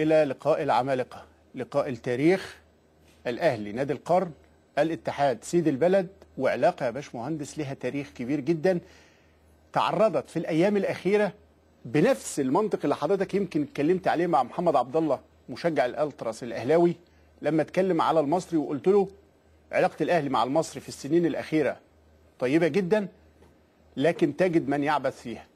إلى لقاء العمالقة لقاء التاريخ الأهلي نادي القرن الاتحاد سيد البلد وعلاقة يا باشمهندس لها تاريخ كبير جدا تعرضت في الأيام الأخيرة بنفس المنطق اللي حضرتك يمكن اتكلمت عليه مع محمد عبد الله مشجع الألتراس الأهلاوي لما اتكلم على المصري وقلت له علاقة الأهلي مع المصري في السنين الأخيرة طيبة جدا لكن تجد من يعبث فيها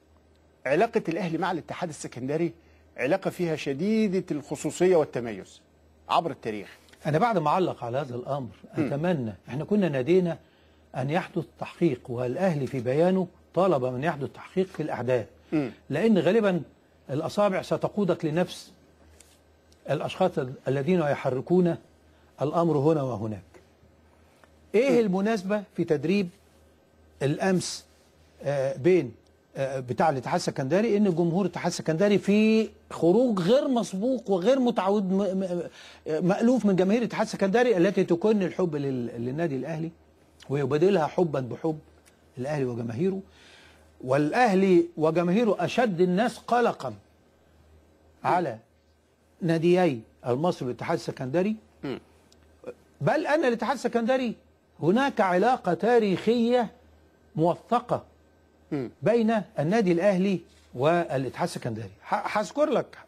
علاقة الأهلي مع الاتحاد السكندري علاقة فيها شديدة الخصوصية والتميز عبر التاريخ أنا بعد ما أعلق على هذا الأمر أتمنى إحنا كنا نادينا أن يحدث تحقيق والأهلي في بيانه طالب من يحدث تحقيق في الأحداث لأن غالبا الأصابع ستقودك لنفس الأشخاص الذين يحركون الأمر هنا وهناك إيه المناسبة في تدريب الأمس آه، بين بتاع الاتحاد السكندري ان جمهور الاتحاد السكندري في خروج غير مسبوق وغير متعود مألوف من جماهير الاتحاد السكندري التي تكن الحب للنادي الاهلي ويبادلها حبا بحب الاهلي وجماهيره والاهلي وجماهيره اشد الناس قلقا على ناديي المصري والاتحاد السكندري بل ان الاتحاد السكندري هناك علاقه تاريخيه موثقه بين النادي الأهلي والاتحاد السكندري هذكر لك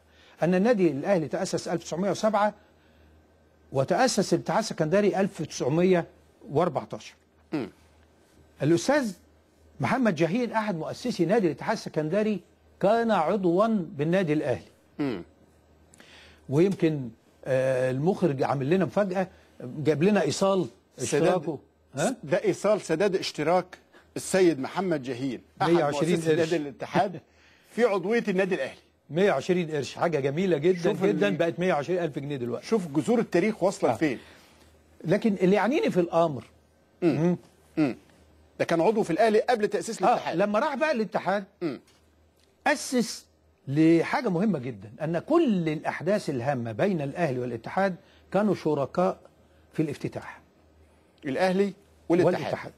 أن النادي الأهلي تأسس 1907 وتأسس الاتحاد السكندري 1914 م. الأستاذ محمد جاهين أحد مؤسسي نادي الاتحاد السكندري كان عضوا بالنادي الأهلي م. ويمكن آه، المخرج عامل لنا مفاجأة جاب لنا إيصال اشتراكه ده إيصال سداد اشتراك السيد محمد جاهين احد 120 قرش نادي الاتحاد في عضويه النادي الاهلي 120 قرش حاجه جميله جدا جدا بقت 120 الف جنيه دلوقتي شوف جذور التاريخ واصله آه. لفين لكن اللي يعنيني في الامر امم ده كان عضو في الاهلي قبل تاسيس آه، الاتحاد آه لما راح بقى الاتحاد م. اسس لحاجه مهمه جدا ان كل الاحداث الهامه بين الاهلي والاتحاد كانوا شركاء في الافتتاح الاهلي والاتحاد, والاتحاد.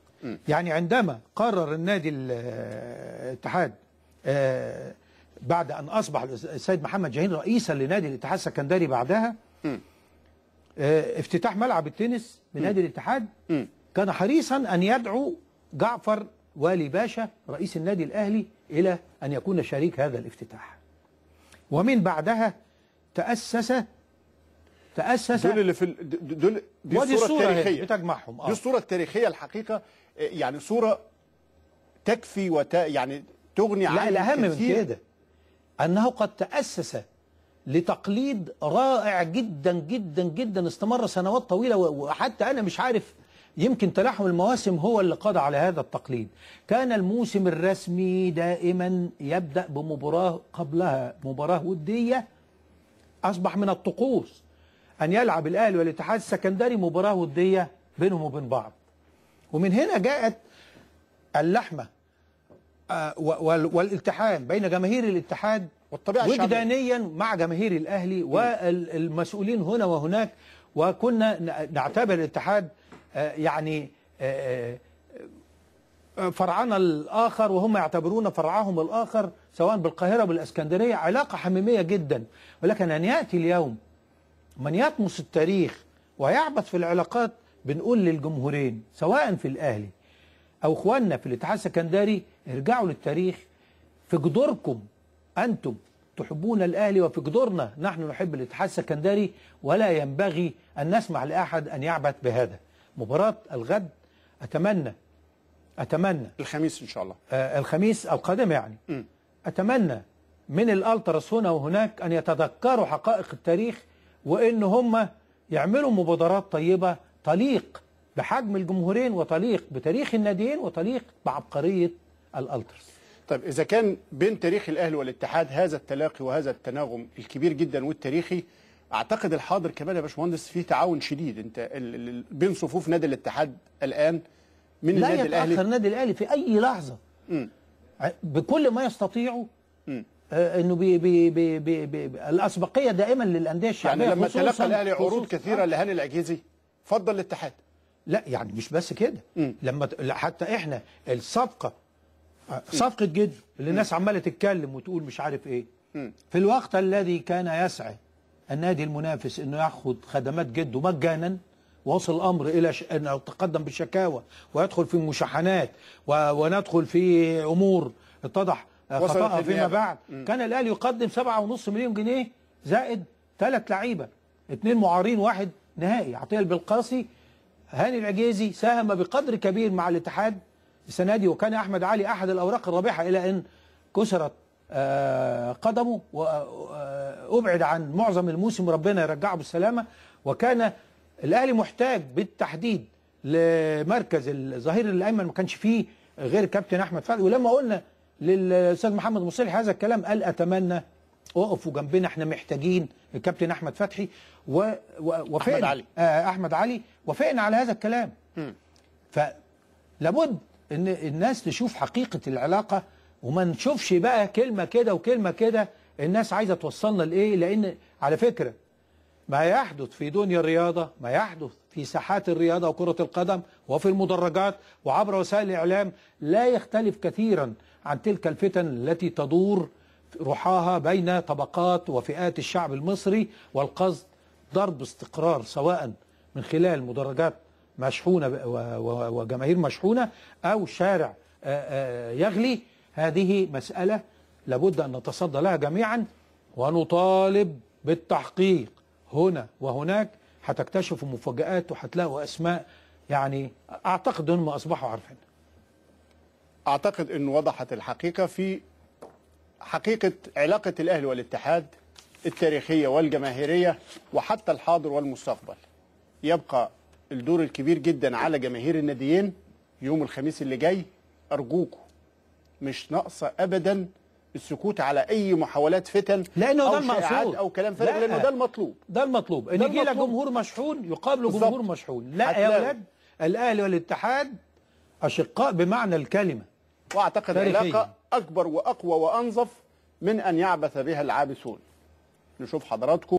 يعني عندما قرر النادي الاتحاد آه، بعد أن أصبح السيد محمد جاهين رئيسا لنادي الاتحاد السكندري بعدها آه، افتتاح ملعب التنس بنادي الاتحاد كان حريصا أن يدعو جعفر والي باشا رئيس النادي الأهلي إلى أن يكون شريك هذا الافتتاح ومن بعدها تأسس تاسس دول اللي في دول دي الصوره الصورة التاريخيه بتجمعهم آه. دي الصوره التاريخيه الحقيقه آه، يعني صوره تكفي وت... يعني تغني عن لا الاهم من كده انه قد تاسس لتقليد رائع جدا جدا جدا استمر سنوات طويله وحتى انا مش عارف يمكن تلاحم المواسم هو اللي قضى على هذا التقليد كان الموسم الرسمي دائما يبدأ بمباراة قبلها مباراة ودية أصبح من الطقوس أن يلعب الأهلي والاتحاد السكندري مباراة ودية بينهم وبين بعض ومن هنا جاءت اللحمة آه، والالتحام بين جماهير الاتحاد والطبيعة وجدانيا مع جماهير الأهلي والمسؤولين هنا وهناك وكنا نعتبر الاتحاد آه، يعني آه، فرعنا الآخر وهم يعتبرون فرعهم الآخر سواء بالقاهرة بالاسكندرية علاقة حميمية جدا ولكن أن يأتي اليوم من يطمس التاريخ ويعبث في العلاقات بنقول للجمهورين سواء في الأهلي أو إخواننا في الاتحاد السكندري ارجعوا للتاريخ في جدوركم أنتم تحبون الأهلي وفي جدورنا نحن نحب الاتحاد السكندري ولا ينبغي أن نسمح لأحد أن يعبث بهذا مباراة الغد أتمنى أتمنى الخميس إن شاء الله آه الخميس القادم يعني م. أتمنى من الألتراس هنا وهناك أن يتذكروا حقائق التاريخ وان هم يعملوا مبادرات طيبه تليق بحجم الجمهورين وتليق بتاريخ الناديين وتليق بعبقريه الالترس طيب اذا كان بين تاريخ الاهلي والاتحاد هذا التلاقي وهذا التناغم الكبير جدا والتاريخي اعتقد الحاضر كمان يا باشمهندس فيه تعاون شديد انت بين صفوف نادي الاتحاد الان من النادي الاهلي لا يتاخر النادي الاهلي في اي لحظه م. بكل ما يستطيعه آه، انه بي بي بي بي بي الاسبقيه دائما للانديه الشعبيه يعني لما تلقى الاهلي عروض كثيره آه. لهاني العجيزي فضل الاتحاد لا يعني مش بس كده لما حتى احنا الصفقه آه، صفقه جده اللي الناس عماله تتكلم وتقول مش عارف ايه في الوقت الذي كان يسعى النادي المنافس انه ياخذ خدمات جده مجانا وصل الامر الى ش... انه يتقدم بالشكاوى ويدخل في مشاحنات و... وندخل في امور اتضح آه، خطأ فيما بعد كان الاهلي يقدم 7.5 مليون جنيه زائد ثلاث لعيبه اثنين معارين واحد نهائي عطيه البلقاسي هاني العجيزي ساهم بقدر كبير مع الاتحاد السنه دي وكان احمد علي احد الاوراق الرابحه الى ان كسرت آه، قدمه وابعد آه، عن معظم الموسم ربنا يرجعه بالسلامه وكان الاهلي محتاج بالتحديد لمركز الظهير الايمن ما كانش فيه غير كابتن احمد فهد ولما قلنا للاستاذ محمد مصلح هذا الكلام قال اتمنى وقفوا جنبنا احنا محتاجين الكابتن احمد فتحي و... و... احمد علي آه احمد علي وافقنا على هذا الكلام فلابد ان الناس تشوف حقيقه العلاقه وما نشوفش بقى كلمه كده وكلمه كده الناس عايزه توصلنا لايه لان على فكره ما يحدث في دنيا الرياضة ما يحدث في ساحات الرياضة وكرة القدم وفي المدرجات وعبر وسائل الإعلام لا يختلف كثيرا عن تلك الفتن التي تدور رحاها بين طبقات وفئات الشعب المصري والقصد ضرب استقرار سواء من خلال مدرجات مشحونة وجماهير مشحونة أو شارع آه، آه، يغلي هذه مسألة لابد أن نتصدى لها جميعا ونطالب بالتحقيق هنا وهناك هتكتشفوا مفاجآت وهتلاقوا أسماء يعني أعتقد أنهم أصبحوا عارفين أعتقد أن وضحت الحقيقة في حقيقة علاقة الأهلي والاتحاد التاريخية والجماهيرية وحتى الحاضر والمستقبل يبقى الدور الكبير جدا على جماهير الناديين يوم الخميس اللي جاي أرجوكم مش ناقصة أبدا السكوت على اي محاولات فتن لانه ده المقصود او كلام فارغ لا. لانه ده المطلوب ده المطلوب ان يجي لك جمهور مشحون يقابله جمهور مشحون لا يا ولاد الاهلي والاتحاد اشقاء بمعنى الكلمه واعتقد علاقه اكبر واقوى وانظف من ان يعبث بها العابثون نشوف حضراتكم